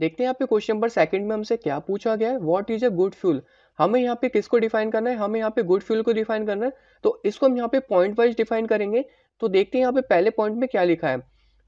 देखते हैं यहाँ पे क्वेश्चन नंबर सेकंड में हमसे क्या पूछा गया है what is a good fuel हमें यहाँ पे किसको डिफाइन करना है हमें यहाँ पे गुड फ्यूल को डिफाइन करना है तो इसको हम यहाँ पे पॉइंट वाइज डिफाइन करेंगे तो देखते हैं यहाँ पे पहले पॉइंट में क्या लिखा है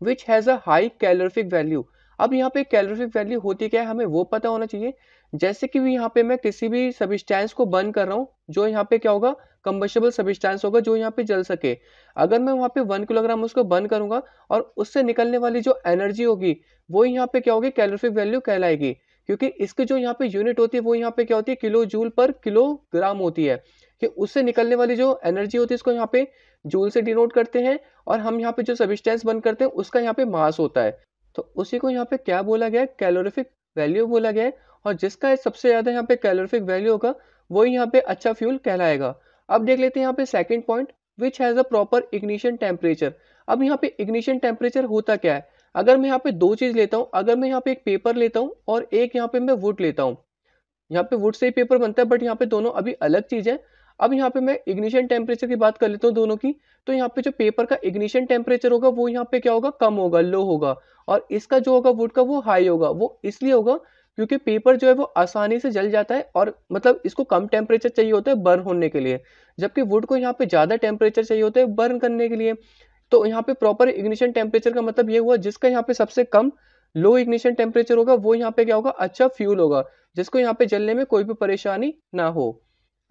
which has a high calorific value अब यहाँ पे कैलोरिफिक वैल्यू होती क्या है हमें वो पता होना चाहिए जैसे कि यहाँ पे मैं किसी भी सबिस्टेंस को बर्न कर रहा हूँ जो यहाँ पे क्या होगा कम्बशेबल सबिस्टेंस होगा जो यहाँ पे जल सके अगर मैं वहाँ पे वन किलोग्राम उसको बर्न करूंगा और उससे निकलने वाली जो एनर्जी होगी वो यहाँ पे क्या होगी कैलोरिफिक वैल्यू कहलाएगी क्योंकि इसके जो यहाँ पे यूनिट होती है वो यहाँ पे क्या होती है किलो जूल पर किलोग्राम होती है कि उससे निकलने वाली जो एनर्जी होती है इसको यहाँ पे जूल से डिनोट करते हैं और हम यहाँ पे जो सबिस्टेंस बन करते हैं उसका यहाँ पे मास होता है तो उसी को यहाँ पे क्या बोला गया कैलोरिफिक वैल्यू बोला गया है और जिसका सबसे ज़्यादा यहाँ पे कैलोरिफिक वैल्यू होगा वही यहाँ पे अच्छा फ्यूल कहलाएगा अब देख लेते हैं यहाँ पे second point which has a proper ignition temperature अब यहाँ पे इग्निशन टेम्परेचर होता क्या है अगर मैं यहाँ पे दो चीज़ लेता हूँ अगर मैं यहाँ पे एक पेपर लेता हूँ और एक यहाँ पे मैं वुड लेता हूँ यहाँ पे वुड से ही पेपर बनता है बट यहाँ पे दोनों अभी अलग चीज़ है अब यहाँ पे मैं इग्निशन टेम्परेचर की बात कर लेता हूँ दोनों की तो यहाँ पे जो पेपर का इग्निशन टेम्परेचर होगा वो यहाँ पे क्या होगा कम होगा लो होगा और इसका जो होगा वुड का वो हाई होगा वो इसलिए होगा क्योंकि पेपर जो है वो आसानी से जल जाता है और मतलब इसको कम टेम्परेचर चाहिए होता है बर्न होने के लिए जबकि वुड को यहाँ पे ज़्यादा टेम्परेचर चाहिए होता है बर्न करने के लिए तो यहाँ पे प्रॉपर इग्निशन टेम्परेचर का मतलब ये हुआ जिसका यहाँ पे सबसे कम लो इग्निशन टेम्परेचर होगा वो यहाँ पे क्या होगा अच्छा फ्यूल होगा जिसको यहाँ पे जलने में कोई भी परेशानी ना हो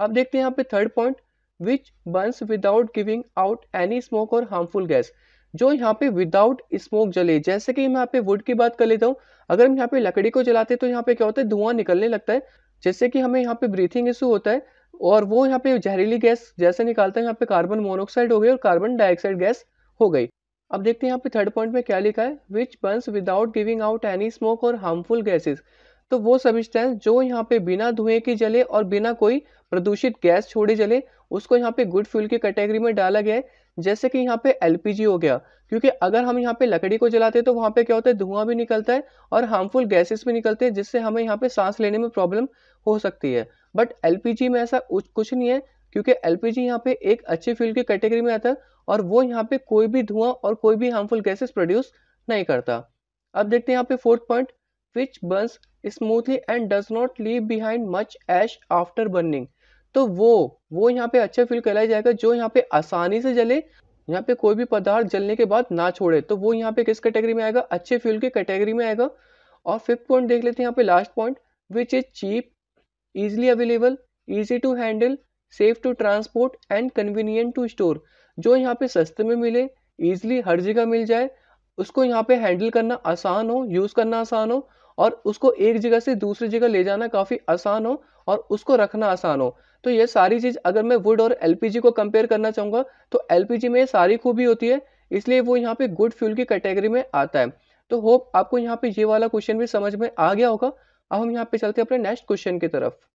अब देखते हैं यहाँ पे third point which burns without giving out any smoke और हार्मफुल गैस जो यहाँ पे विदाउट स्मोक जले जैसे कि मैं यहाँ पे वुड की बात कर लेता हूँ अगर हम यहाँ पे लकड़ी को जलाते हैं तो यहाँ पे क्या होता है धुआं निकलने लगता है जैसे कि हमें यहाँ पे ब्रीथिंग इशू होता है और वो यहाँ पे जहरीली गैस जैसे निकालते हैं यहाँ पे कार्बन मोनोक्साइड हो गई और कार्बन डाइऑक्साइड गैस हो गई अब देखते हैं यहाँ पे थर्ड पॉइंट में क्या लिखा है which burns without giving out any smoke और हार्मफुल गैसेज तो वो सब्सटेंस जो यहाँ पे बिना धुएं के जले और बिना कोई प्रदूषित गैस छोड़े जले उसको यहाँ पे गुड फ्यूल की कैटेगरी में डाला गया है जैसे कि यहाँ पे एलपीजी हो गया क्योंकि अगर हम यहाँ पे लकड़ी को जलाते हैं तो वहाँ पे क्या होता है धुआं भी निकलता है और हार्मफुल गैसेस भी निकलते हैं जिससे हमें यहाँ पे सांस लेने में प्रॉब्लम हो सकती है बट एलपीजी में ऐसा कुछ नहीं है क्योंकि एलपीजी यहाँ पे एक अच्छे फ्यूल की कैटेगरी में आता है और वो यहाँ पे कोई भी धुआं और कोई भी हार्मफुल गैसेस प्रोड्यूस नहीं करता अब देखते हैं यहाँ पे fourth point which burns smoothly and does not leave behind much ash after burning तो वो वो यहाँ पे अच्छा फील कराया जाएगा जो यहाँ पे आसानी से जले यहाँ पे कोई भी पदार्थ जलने के बाद ना छोड़े तो वो यहाँ पे किस कैटेगरी में आएगा अच्छे फ्यूल की कैटेगरी में आएगा और फिफ्थ पॉइंट देख लेते हैं यहाँ पे last point which is cheap easily available easy to handle safe to transport and convenient to store जो यहाँ पे सस्ते में मिले इजिली हर जगह मिल जाए उसको यहाँ पे हैंडल करना आसान हो यूज़ करना आसान हो और उसको एक जगह से दूसरी जगह ले जाना काफ़ी आसान हो और उसको रखना आसान हो तो ये सारी चीज़ अगर मैं वुड और एलपीजी को कंपेयर करना चाहूंगा तो एलपीजी में ये सारी खूबी होती है इसलिए वो यहाँ पे गुड फ्यूल की कैटेगरी में आता है तो होप आपको यहाँ पे ये वाला क्वेश्चन भी समझ में आ गया होगा अब हम यहाँ पे चलते हैं अपने नेक्स्ट क्वेश्चन की तरफ